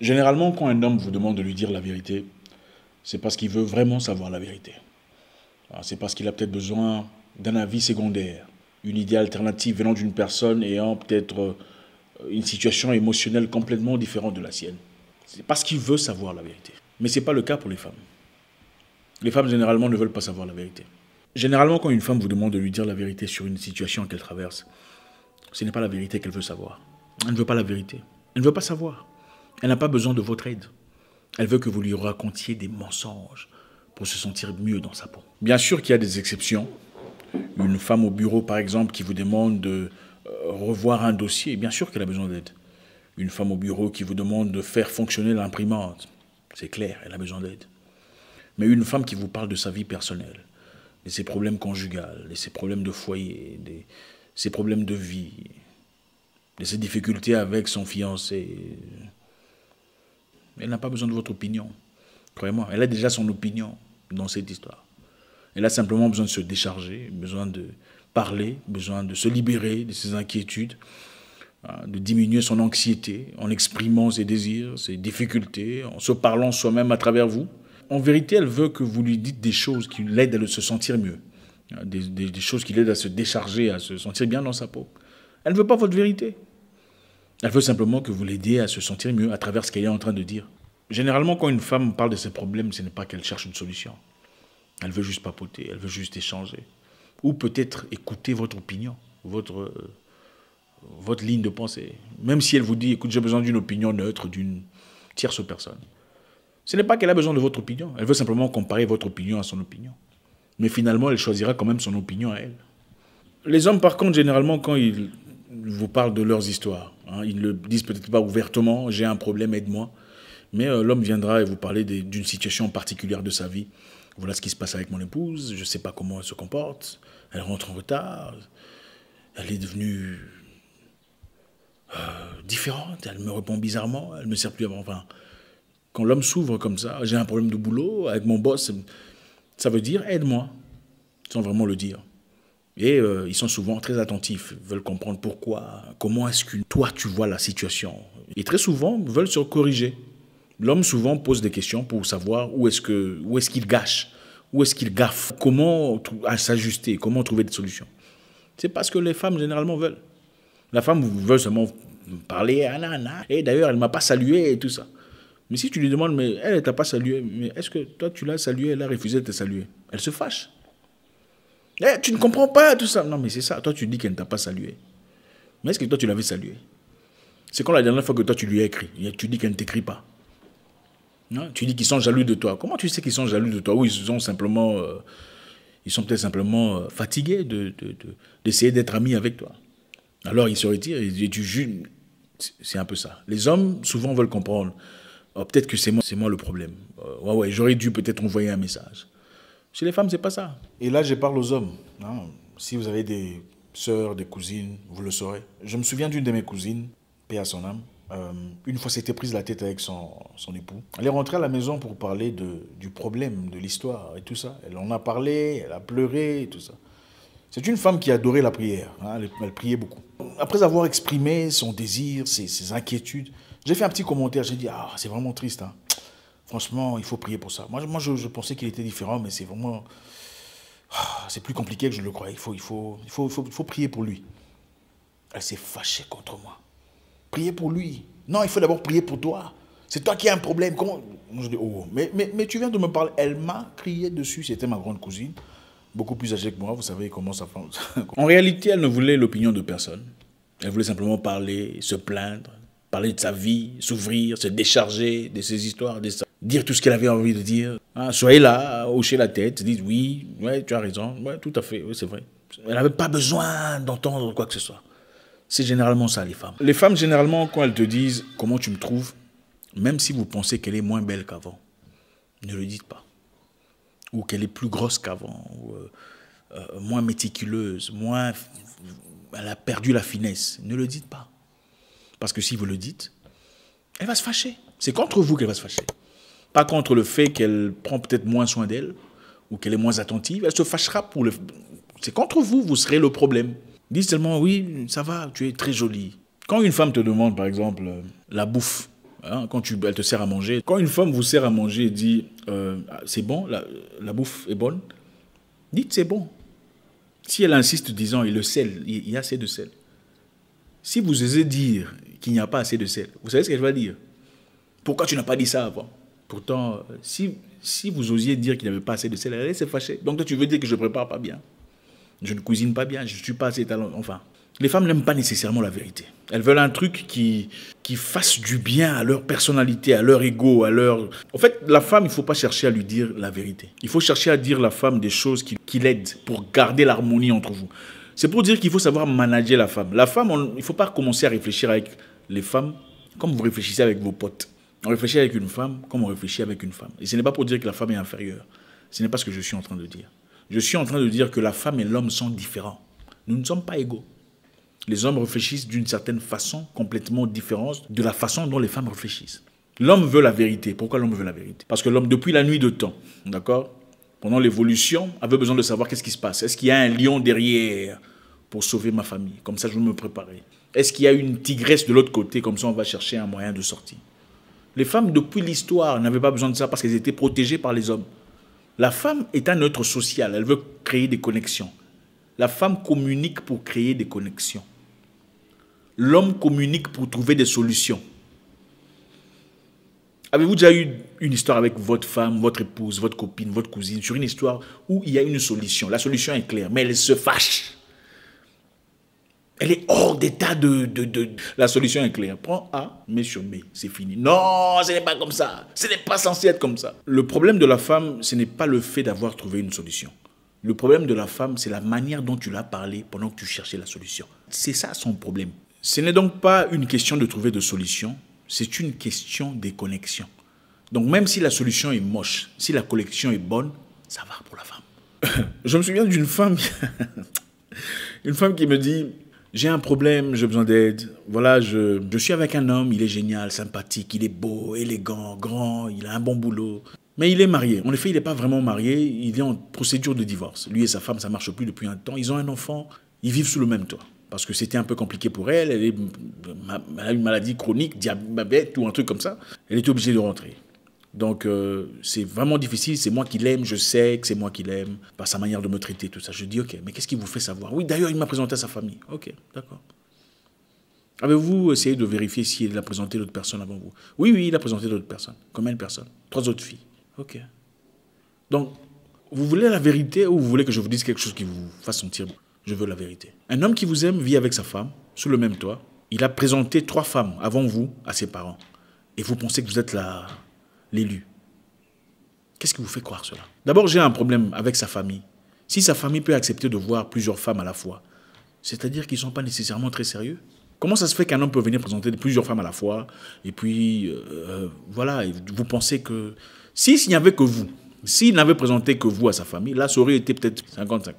Généralement, quand un homme vous demande de lui dire la vérité, c'est parce qu'il veut vraiment savoir la vérité. Ah, c'est parce qu'il a peut-être besoin d'un avis secondaire, une idée alternative venant d'une personne ayant peut-être euh, une situation émotionnelle complètement différente de la sienne. C'est parce qu'il veut savoir la vérité. Mais ce n'est pas le cas pour les femmes. Les femmes, généralement, ne veulent pas savoir la vérité. Généralement, quand une femme vous demande de lui dire la vérité sur une situation qu'elle traverse, ce n'est pas la vérité qu'elle veut savoir. Elle ne veut pas la vérité. Elle ne veut pas savoir. Elle n'a pas besoin de votre aide. Elle veut que vous lui racontiez des mensonges pour se sentir mieux dans sa peau. Bien sûr qu'il y a des exceptions. Une femme au bureau, par exemple, qui vous demande de euh, revoir un dossier, bien sûr qu'elle a besoin d'aide. Une femme au bureau qui vous demande de faire fonctionner l'imprimante, c'est clair, elle a besoin d'aide. Mais une femme qui vous parle de sa vie personnelle, de ses problèmes conjugales, de ses problèmes de foyer, de ses problèmes de vie, de ses difficultés avec son fiancé, elle n'a pas besoin de votre opinion. Croyez-moi, elle a déjà son opinion dans cette histoire. Elle a simplement besoin de se décharger, besoin de parler, besoin de se libérer de ses inquiétudes, euh, de diminuer son anxiété en exprimant ses désirs, ses difficultés, en se parlant soi-même à travers vous. En vérité, elle veut que vous lui dites des choses qui l'aident à se sentir mieux, euh, des, choses qui l'aident à se décharger, à se sentir bien dans sa peau. Elle ne veut pas votre vérité. Elle veut simplement que vous l'aidiez à se sentir mieux à travers ce qu'elle est en train de dire. Généralement, quand une femme parle de ses problèmes, ce n'est pas qu'elle cherche une solution. Elle veut juste papoter, elle veut juste échanger. Ou peut-être écouter votre opinion, votre, euh, votre ligne de pensée. Même si elle vous dit, écoute, j'ai besoin d'une opinion neutre, d'une tierce personne. Ce n'est pas qu'elle a besoin de votre opinion. Elle veut simplement comparer votre opinion à son opinion. Mais finalement, elle choisira quand même son opinion à elle. Les hommes, par contre, généralement, quand ils vous parlent de leurs histoires, Hein, ils ne le disent peut-être pas ouvertement, j'ai un problème, aide-moi. Mais euh, l'homme viendra et vous parler d'une situation particulière de sa vie. Voilà ce qui se passe avec mon épouse, je ne sais pas comment elle se comporte, elle rentre en retard, elle est devenue euh, différente, elle me répond bizarrement, elle ne me sert plus avant. quand l'homme s'ouvre comme ça, j'ai un problème de boulot avec mon boss, ça veut dire aide-moi, sans vraiment le dire. Et euh, ils sont souvent très attentifs, veulent comprendre pourquoi, comment est-ce que toi tu vois la situation. Et très souvent, veulent se corriger. L'homme souvent pose des questions pour savoir où est-ce qu'il est qu'il gâche, où est-ce qu'il gaffe, comment s'ajuster, comment trouver des solutions. C'est parce que les femmes généralement veulent. La femme veut seulement parler, ah, et d'ailleurs elle ne m'a pas salué et tout ça. Mais si tu lui demandes, mais elle ne t'a pas salué, mais est-ce que toi tu l'as salué, elle a refusé de te saluer Elle se fâche. Eh, tu ne comprends pas tout ça. Non, mais c'est ça. Toi, tu dis qu'elle ne t'a pas salué. Mais est-ce que toi, tu l'avais salué C'est quand la dernière fois que toi, tu lui as écrit Tu dis qu'elle ne t'écrit pas. Non tu dis qu'ils sont jaloux de toi. Comment tu sais qu'ils sont jaloux de toi Ou ils sont simplement. Euh, ils sont peut-être simplement euh, fatigués d'essayer de, d'être amis avec toi. Alors, ils se retirent et tu juges. C'est un peu ça. Les hommes, souvent, veulent comprendre. Oh, peut-être que c'est moi, moi le problème. Euh, ouais, ouais, j'aurais dû peut-être envoyer un message. Chez les femmes, c'est pas ça. Et là, je parle aux hommes. Si vous avez des sœurs, des cousines, vous le saurez. Je me souviens d'une de mes cousines, paix à son âme. Euh, une fois c'était prise la tête avec son, son, époux. Elle est rentrée à la maison pour parler de, du problème, de l'histoire et tout ça. Elle en a parlé, elle a pleuré et tout ça. C'est une femme qui adorait la prière. Hein. Elle, priait beaucoup. Après avoir exprimé son désir, ses, ses inquiétudes, j'ai fait un petit commentaire. J'ai dit Ah, c'est vraiment triste. Hein. Franchement, il faut prier pour ça. Moi, moi je, pensais qu'il était différent, mais c'est vraiment. Ah, c'est plus compliqué que je le croyais. Il faut, il, faut, il, faut, faut, prier pour lui. Elle s'est fâchée contre moi. Prier pour lui. Non, il faut d'abord prier pour toi. C'est toi qui as un problème. Quand, Je oh, mais, mais, tu viens de me parler. Elle m'a crié dessus. C'était ma grande cousine, beaucoup plus âgée que moi. Vous savez comment ça fait. en réalité, elle ne voulait l'opinion de personne. Elle voulait simplement parler, se plaindre, parler de sa vie, s'ouvrir, se décharger de ses histoires, de sa dire tout ce qu'elle avait envie de dire. Ah, soyez là, hochez la tête, dites oui, ouais, tu as raison, ouais, tout à fait, c'est vrai. Elle n'avait pas besoin d'entendre quoi que ce soit. C'est généralement ça, les femmes. Les femmes, généralement, quand elles te disent comment tu me trouves, même si vous pensez qu'elle est moins belle qu'avant, ne le dites pas. Ou qu'elle est plus grosse qu'avant, ou euh, euh, moins méticuleuse, moins. Elle a perdu la finesse. Ne le dites pas. Parce que si vous le dites, elle va se fâcher. C'est contre vous qu'elle va se fâcher. Pas contre le fait qu'elle prend peut-être moins soin d'elle ou qu'elle est moins attentive. Elle se fâchera pour le. C'est contre vous, vous serez le problème. Dis seulement oui, ça va, tu es très jolie. Quand une femme te demande, par exemple, euh, la bouffe, hein, quand elle te sert à manger, quand une femme vous sert à manger et dit euh, ah, c'est bon, la, bouffe est bonne, dites c'est bon. Si elle insiste disant il le sel, il y a assez de sel. Si vous osez dire qu'il n'y a pas assez de sel, vous savez ce que je vais dire Pourquoi tu n'as pas dit ça avant Pourtant, si, si vous osiez dire qu'il n'avait pas assez de salaire, c'est fâché. Donc toi, tu veux dire que je ne prépare pas bien, je ne cuisine pas bien, je ne suis pas assez talentueux. Enfin, les femmes n'aiment pas nécessairement la vérité. Elles veulent un truc qui, qui fasse du bien à leur personnalité, à leur ego, à leur... En fait, la femme, il ne faut pas chercher à lui dire la vérité. Il faut chercher à dire à la femme des choses qui, qui l'aident pour garder l'harmonie entre vous. C'est pour dire qu'il faut savoir manager la femme. La femme, il ne faut pas commencer à réfléchir avec les femmes comme vous réfléchissez avec vos potes. On réfléchit avec une femme comme on réfléchit avec une femme. Et ce n'est pas pour dire que la femme est inférieure. Ce n'est pas ce que je suis en train de dire. Je suis en train de dire que la femme et l'homme sont différents. Nous ne sommes pas égaux. Les hommes réfléchissent d'une certaine façon complètement différente de la façon dont les femmes réfléchissent. L'homme veut la vérité. Pourquoi l'homme veut la vérité Parce que l'homme, depuis la nuit de temps, d'accord Pendant l'évolution, avait besoin de savoir qu'est-ce qui se passe. Est-ce qu'il y a un lion derrière pour sauver ma famille Comme ça, je vais me préparer. Est-ce qu'il y a une tigresse de l'autre côté Comme ça, on va chercher un moyen de sortir. Les femmes, depuis l'histoire, n'avaient pas besoin de ça parce qu'elles étaient protégées par les hommes. La femme est un être social, elle veut créer des connexions. La femme communique pour créer des connexions. L'homme communique pour trouver des solutions. Avez-vous déjà eu une histoire avec votre femme, votre épouse, votre copine, votre cousine, sur une histoire où il y a une solution La solution est claire, mais elle se fâche. Elle est hors d'état de, de, de, La solution est claire. Prends A, mais sur B, c'est fini. Non, ce n'est pas comme ça. Ce n'est pas censé être comme ça. Le problème de la femme, ce n'est pas le fait d'avoir trouvé une solution. Le problème de la femme, c'est la manière dont tu l'as parlé pendant que tu cherchais la solution. C'est ça son problème. Ce n'est donc pas une question de trouver de solution, c'est une question des connexions. Donc même si la solution est moche, si la collection est bonne, ça va pour la femme. Je me souviens d'une femme, une femme qui me dit, j'ai un problème, j'ai besoin d'aide. Voilà, je, suis avec un homme, il est génial, sympathique, il est beau, élégant, grand, il a un bon boulot. Mais il est marié. En effet, il n'est pas vraiment marié, il est en procédure de divorce. Lui et sa femme, ça ne marche plus depuis un temps. Ils ont un enfant, ils vivent sous le même toit. Parce que c'était un peu compliqué pour elle, elle, elle a une maladie chronique, diabète ou un truc comme ça. Elle était obligée de rentrer. Donc euh, c'est vraiment difficile, c'est moi qui l'aime, je sais que c'est moi qui l'aime, par sa manière de me traiter, tout ça. Je dis, ok, mais qu'est-ce qui vous fait savoir Oui, d'ailleurs, il m'a présenté à sa famille. Ok, d'accord. Avez-vous essayé de vérifier s'il a présenté d'autres personnes avant vous Oui, oui, il a présenté d'autres personnes. Combien de personnes Trois autres filles. Ok. Donc, vous voulez la vérité ou vous voulez que je vous dise quelque chose qui vous fasse sentir Je veux la vérité. Un homme qui vous aime vit avec sa femme, sous le même toit. Il a présenté trois femmes avant vous à ses parents. Et vous pensez que vous êtes la, l'élu. Qu'est-ce qui vous fait croire cela D'abord, j'ai un problème avec sa famille. Si sa famille peut accepter de voir plusieurs femmes à la fois, c'est-à-dire qu'ils ne sont pas nécessairement très sérieux. Comment ça se fait qu'un homme peut venir présenter plusieurs femmes à la fois et puis, euh, euh, voilà, vous pensez que... S'il n'y avait que vous, s'il n'avait présenté que vous à sa famille, là, ça aurait été peut-être 50-50.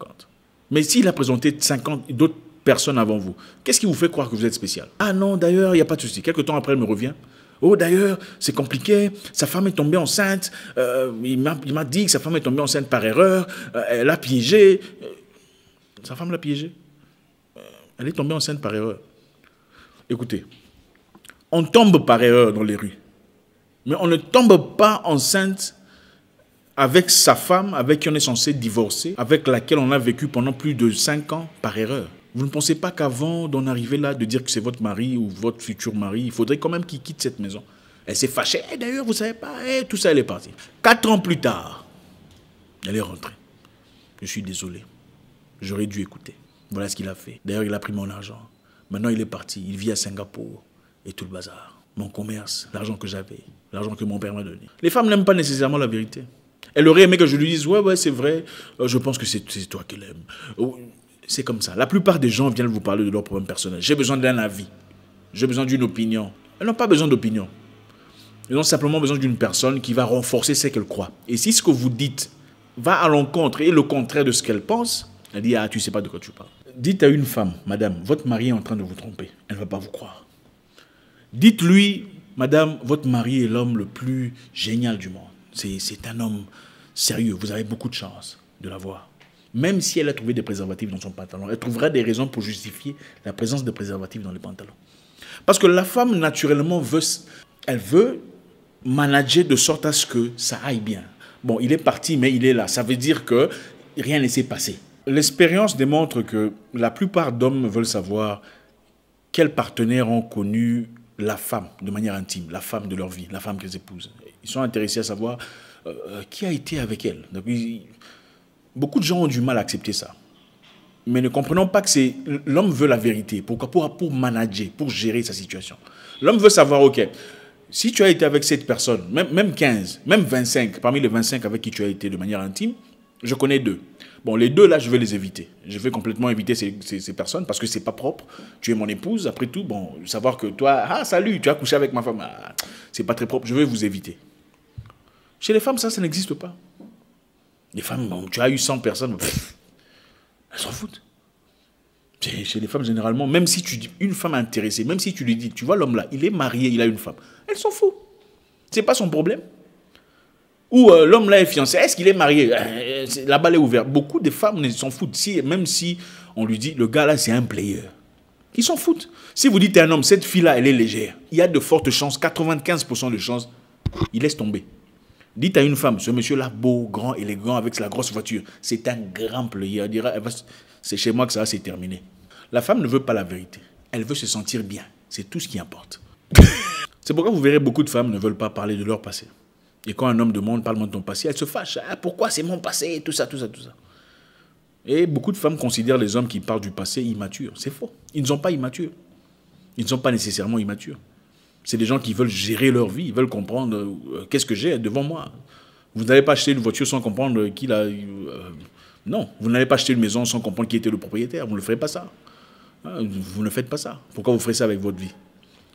Mais s'il a présenté 50 d'autres personnes avant vous, qu'est-ce qui vous fait croire que vous êtes spécial Ah non, d'ailleurs, il n'y a pas de souci. Quelque temps après, elle me revient. Oh, d'ailleurs, c'est compliqué, sa femme est tombée enceinte, euh, il m'a dit que sa femme est tombée enceinte par erreur, euh, elle a piégé. Euh, sa femme l'a piégé. Elle est tombée enceinte par erreur. Écoutez, on tombe par erreur dans les rues, mais on ne tombe pas enceinte avec sa femme, avec qui on est censé divorcer, avec laquelle on a vécu pendant plus de cinq ans par erreur. Vous ne pensez pas qu'avant d'en arriver là, de dire que c'est votre mari ou votre futur mari, il faudrait quand même qu'il quitte cette maison. Elle s'est fâchée. Eh, d'ailleurs, vous ne savez pas, eh, tout ça, elle est partie. Quatre ans plus tard, elle est rentrée. Je suis désolé. J'aurais dû écouter. Voilà ce qu'il a fait. D'ailleurs, il a pris mon argent. Maintenant, il est parti. Il vit à Singapour et tout le bazar. Mon commerce, l'argent que j'avais, l'argent que mon père m'a donné. Les femmes n'aiment pas nécessairement la vérité. Elle aurait aimé que je lui dise, ouais, ouais, c'est vrai, euh, je pense que c'est toi qu'elle aime. Euh, c'est comme ça. La plupart des gens viennent vous parler de leurs problèmes personnels. J'ai besoin d'un avis. J'ai besoin d'une opinion. Elles n'ont pas besoin d'opinion. Elles ont simplement besoin d'une personne qui va renforcer ce qu'elles croient. Et si ce que vous dites va à l'encontre et le contraire de ce qu'elles pensent, elle dit Ah, tu sais pas de quoi tu parles. Dites à une femme, Madame, votre mari est en train de vous tromper. Elle ne va pas vous croire. Dites-lui, Madame, votre mari est l'homme le plus génial du monde. C'est un homme sérieux. Vous avez beaucoup de chance de l'avoir même si elle a trouvé des préservatifs dans son pantalon, elle trouvera des raisons pour justifier la présence de préservatifs dans les pantalons. Parce que la femme, naturellement, veut, elle veut manager de sorte à ce que ça aille bien. Bon, il est parti, mais il est là. Ça veut dire que rien ne s'est passé. L'expérience démontre que la plupart d'hommes veulent savoir quels partenaires ont connu la femme de manière intime, la femme de leur vie, la femme qu'ils épousent. Ils sont intéressés à savoir euh, euh, qui a été avec elle. Donc, Beaucoup de gens ont du mal à accepter ça. Mais ne comprenons pas que c'est l'homme veut la vérité. Pourquoi pour, pour manager, pour gérer sa situation. L'homme veut savoir, OK, si tu as été avec cette personne, même, même 15, même 25, parmi les 25 avec qui tu as été de manière intime, je connais deux. Bon, les deux là, je vais les éviter. Je vais complètement éviter ces, personnes parce que ce n'est pas propre. Tu es mon épouse, après tout, bon, savoir que toi, ah salut, tu as couché avec ma femme, ah, c'est pas très propre. Je vais vous éviter. Chez les femmes, ça, ça n'existe pas. Les femmes, tu as eu 100 personnes, elles s'en foutent. Chez les femmes, généralement, même si tu dis une femme intéressée, même si tu lui dis, tu vois l'homme là, il est marié, il a une femme, elles s'en Ce n'est pas son problème. Ou euh, l'homme là est fiancé, est-ce qu'il est marié euh, euh, La balle est ouverte. Beaucoup de femmes s'en foutent, même si on lui dit, le gars là, c'est un player. Ils s'en foutent. Si vous dites à un homme, cette fille là, elle est légère, il y a de fortes chances, 95% de chances, il laisse tomber. Dites à une femme, ce monsieur-là, beau, grand, élégant, avec sa grosse voiture, c'est un grand plaisir. Elle dira, c'est chez moi que ça va se terminé. La femme ne veut pas la vérité. Elle veut se sentir bien. C'est tout ce qui importe. c'est pourquoi vous verrez beaucoup de femmes ne veulent pas parler de leur passé. Et quand un homme demande, parle-moi de ton passé, elle se fâche. Ah, pourquoi c'est mon passé Tout ça, tout ça, tout ça. Et beaucoup de femmes considèrent les hommes qui parlent du passé immatures. C'est faux. Ils ne sont pas immatures. Ils ne sont pas nécessairement immatures. C'est des gens qui veulent gérer leur vie, ils veulent comprendre euh, qu'est-ce que j'ai devant moi. Vous n'allez pas acheter une voiture sans comprendre qui l'a. Euh, non, vous n'allez pas acheter une maison sans comprendre qui était le propriétaire. Vous ne ferez pas ça. Hein, vous ne faites pas ça. Pourquoi vous ferez ça avec votre vie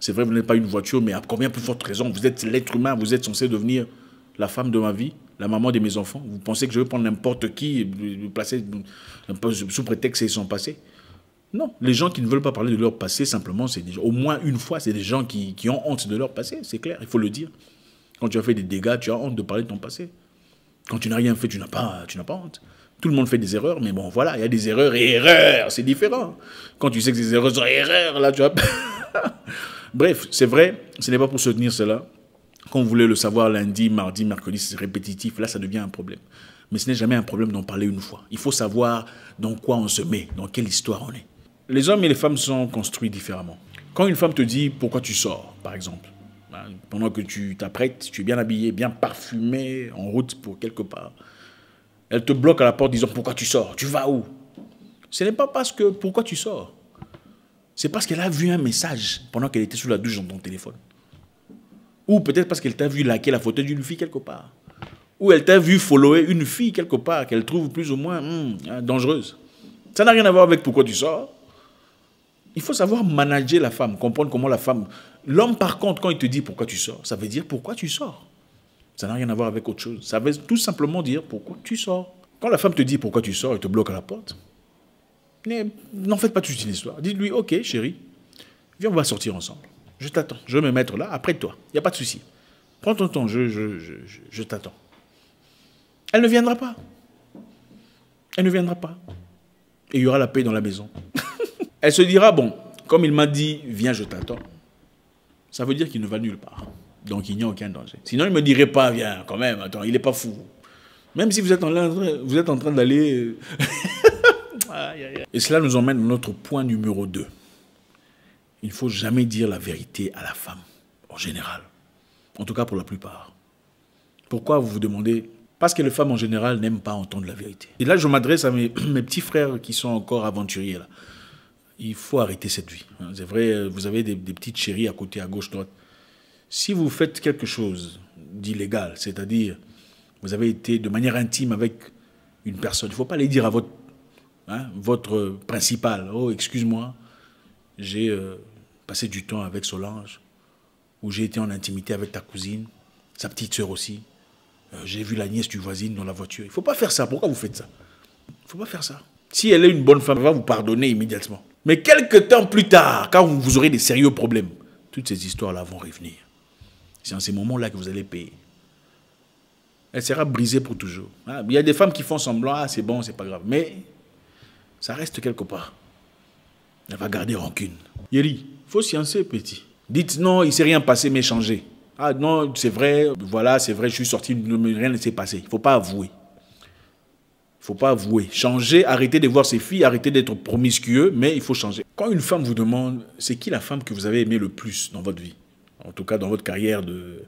C'est vrai, vous n'êtes pas une voiture, mais à combien plus forte raison Vous êtes l'être humain, vous êtes censé devenir la femme de ma vie, la maman de mes enfants. Vous pensez que je vais prendre n'importe qui, le placer sous prétexte et son passé non, les gens qui ne veulent pas parler de leur passé, simplement, c'est au moins une fois, c'est des gens qui, ont honte de leur passé, c'est clair, il faut le dire. Quand tu as fait des dégâts, tu as honte de parler de ton passé. Quand tu n'as rien fait, tu n'as pas, tu pas honte. Tout le monde fait des erreurs, mais bon, voilà, il y a des erreurs et erreurs, c'est différent. Quand tu sais que ces erreurs sont erreurs, là, tu as... Bref, c'est vrai, ce n'est pas pour soutenir cela. Quand vous voulez le savoir lundi, mardi, mercredi, c'est répétitif, là, ça devient un problème. Mais ce n'est jamais un problème d'en parler une fois. Il faut savoir dans quoi on se met, dans quelle histoire on est les hommes et les femmes sont construits différemment. Quand une femme te dit pourquoi tu sors, par exemple, hein, pendant que tu t'apprêtes, tu es bien habillé, bien parfumé, en route pour quelque part, elle te bloque à la porte disant pourquoi tu sors, tu vas où Ce n'est pas parce que pourquoi tu sors. C'est parce qu'elle a vu un message pendant qu'elle était sous la douche dans ton téléphone. Ou peut-être parce qu'elle t'a vu laquer la photo d'une fille quelque part. Ou elle t'a vu follower une fille quelque part qu'elle trouve plus ou moins hmm, dangereuse. Ça n'a rien à voir avec pourquoi tu sors. Il faut savoir manager la femme, comprendre comment la femme. L'homme, par contre, quand il te dit pourquoi tu sors, ça veut dire pourquoi tu sors. Ça n'a rien à voir avec autre chose. Ça veut tout simplement dire pourquoi tu sors. Quand la femme te dit pourquoi tu sors, et te bloque à la porte. N'en faites pas toute une histoire. dis lui ok chérie, viens, on va sortir ensemble. Je t'attends. Je vais me mettre là, après toi. Il n'y a pas de souci. Prends ton temps, je t'attends. Elle ne viendra pas. Elle ne viendra pas. Et il y aura la paix dans la maison. Elle se dira, bon, comme il m'a dit, viens, je t'attends. Ça veut dire qu'il ne va nulle part. Donc il n'y a aucun danger. Sinon, il ne me dirait pas, viens, quand même, attends, il n'est pas fou. Même si vous êtes en, vous êtes en train d'aller... Euh, Et cela nous emmène à notre point numéro 2. Il ne faut jamais dire la vérité à la femme, en général. En tout cas pour la plupart. Pourquoi vous vous demandez Parce que les femmes en général n'aiment pas entendre la vérité. Et là, je m'adresse à mes, mes, petits frères qui sont encore aventuriers. Là il faut arrêter cette vie. Hein, c'est vrai, euh, vous avez des, petites chéries à côté, à gauche, droite. Si vous faites quelque chose d'illégal, c'est-à-dire vous avez été de manière intime avec une personne, il ne faut pas aller dire à votre, hein, principal, oh excuse-moi, j'ai euh, passé du temps avec Solange, ou j'ai été en intimité avec ta cousine, sa petite sœur aussi, euh, j'ai vu la nièce du voisin dans la voiture. Il ne faut pas faire ça, pourquoi vous faites ça Il ne faut pas faire ça. Si elle est une bonne femme, elle va vous pardonner immédiatement. Mais quelques temps plus tard, quand vous aurez des sérieux problèmes, toutes ces histoires-là vont revenir. C'est en ces moments-là que vous allez payer. Elle sera brisée pour toujours. Ah, il y a des femmes qui font semblant, ah, c'est bon, c'est pas grave. Mais ça reste quelque part. Elle va garder rancune. Yeri, faut sciencer, petit. Dites non, il ne s'est rien passé, mais changez. Ah non, c'est vrai, voilà, c'est vrai, je suis sorti, rien ne s'est passé. Il ne faut pas avouer faut pas avouer. Changer, arrêter de voir ses filles, arrêter d'être promiscueux, mais il faut changer. Quand une femme vous demande, c'est qui la femme que vous avez aimée le plus dans votre vie En tout cas, dans votre carrière de...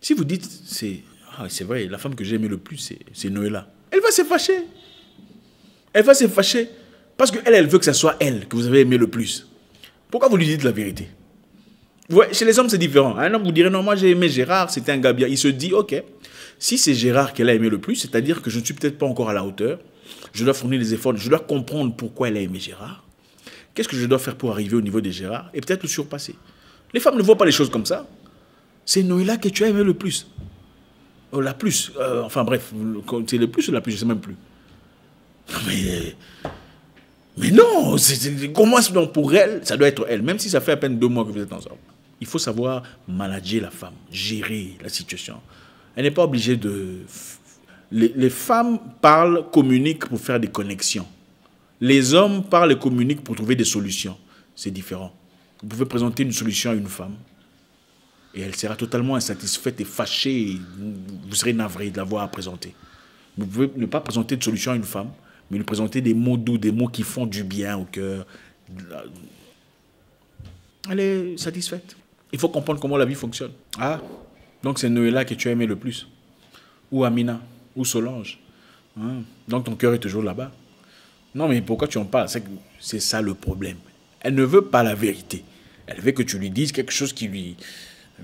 Si vous dites, c'est ah, c'est vrai, la femme que j'ai aimée le plus, c'est Noëlla. Elle va se fâcher. Elle va se fâcher. Parce qu'elle, elle veut que ce soit elle que vous avez aimé le plus. Pourquoi vous lui dites la vérité chez les hommes, c'est différent. Un homme, vous dirait non, moi j'ai aimé Gérard, c'était un gars bien. Il se dit, ok, si c'est Gérard qu'elle a aimé le plus, c'est-à-dire que je ne suis peut-être pas encore à la hauteur, je dois fournir des efforts, je dois comprendre pourquoi elle a aimé Gérard. Qu'est-ce que je dois faire pour arriver au niveau de Gérard et peut-être le surpasser Les femmes ne voient pas les choses comme ça. C'est Noéla que tu as aimé le plus. Oh, la plus. Euh, enfin bref, c'est le plus ou la plus, je ne sais même plus. Mais, mais non, comment est, ce pour elle, ça doit être elle, même si ça fait à peine deux mois que vous êtes ensemble. Il faut savoir manager la femme, gérer la situation. Elle n'est pas obligée de... Les, femmes parlent, communiquent pour faire des connexions. Les hommes parlent et communiquent pour trouver des solutions. C'est différent. Vous pouvez présenter une solution à une femme et elle sera totalement insatisfaite et fâchée. Et vous serez navré de l'avoir à présenter. Vous pouvez ne pas présenter de solution à une femme, mais lui présenter des mots doux, des mots qui font du bien au cœur. Elle est satisfaite. Il faut comprendre comment la vie fonctionne. Ah, donc c'est Noéla que tu as aimé le plus. Ou Amina, ou Solange. Hein? Donc ton cœur est toujours là-bas. Non, mais pourquoi tu en parles C'est ça le problème. Elle ne veut pas la vérité. Elle veut que tu lui dises quelque chose qui lui...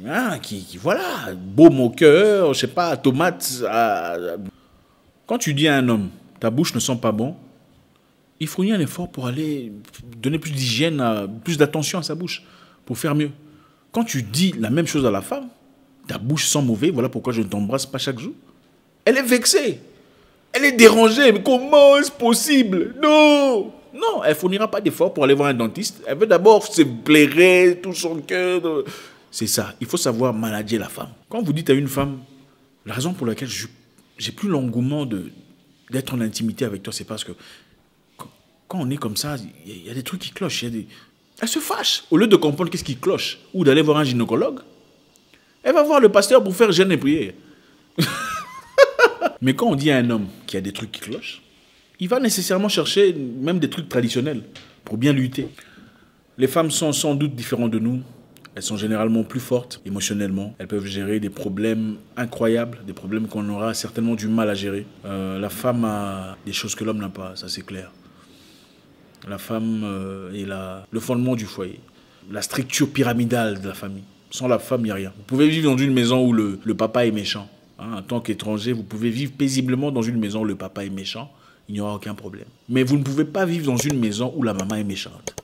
Hein, qui, voilà, beau au cœur, je sais pas, tomate. À... Quand tu dis à un homme, ta bouche ne sent pas bon, il fournit un effort pour aller donner plus d'hygiène, plus d'attention à sa bouche, pour faire mieux. Quand tu dis la même chose à la femme, ta bouche sent mauvais, voilà pourquoi je ne t'embrasse pas chaque jour. Elle est vexée. Elle est dérangée. Mais comment est-ce possible Non Non, elle ne fournira pas d'efforts pour aller voir un dentiste. Elle veut d'abord se plaire tout son cœur. C'est ça. Il faut savoir manager la femme. Quand vous dites à une femme, la raison pour laquelle je j'ai plus l'engouement d'être en intimité avec toi, c'est parce que quand on est comme ça, il y, a des trucs qui clochent. Y a des, elle se fâche. Au lieu de comprendre qu'est-ce qui cloche ou d'aller voir un gynécologue, elle va voir le pasteur pour faire jeûne et prier. Mais quand on dit à un homme qu'il y a des trucs qui clochent, il va nécessairement chercher même des trucs traditionnels pour bien lutter. Les femmes sont sans doute différentes de nous. Elles sont généralement plus fortes émotionnellement. Elles peuvent gérer des problèmes incroyables, des problèmes qu'on aura certainement du mal à gérer. Euh, la femme a des choses que l'homme n'a pas, ça c'est clair. La femme est euh, la, le fondement du foyer, la structure pyramidale de la famille. Sans la femme, il n'y a rien. Vous pouvez vivre dans une maison où le, papa est méchant. Hein. en tant qu'étranger, vous pouvez vivre paisiblement dans une maison où le papa est méchant. Il n'y aura aucun problème. Mais vous ne pouvez pas vivre dans une maison où la maman est méchante.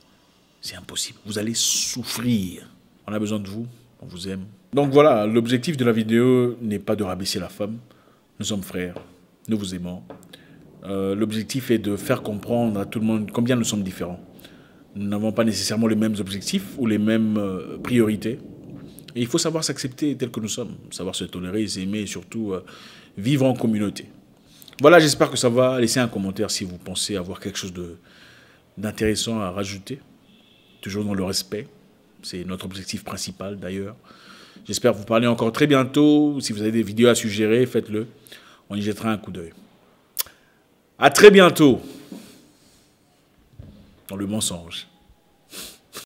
C'est impossible. Vous allez souffrir. On a besoin de vous. On vous aime. Donc voilà, l'objectif de la vidéo n'est pas de rabaisser la femme. Nous sommes frères. Nous vous aimons. Euh, l'objectif est de faire comprendre à tout le monde combien nous sommes différents. Nous n'avons pas nécessairement les mêmes objectifs ou les mêmes euh, priorités. il faut savoir s'accepter tel que nous sommes, savoir se tolérer, s'aimer et surtout euh, vivre en communauté. Voilà, j'espère que ça va. Laissez un commentaire si vous pensez avoir quelque chose d'intéressant à rajouter. Toujours dans le respect. C'est notre objectif principal d'ailleurs. J'espère vous parler encore très bientôt. Si vous avez des vidéos à suggérer, faites-le. On y jettera un coup d'œil. À très bientôt dans le mensonge.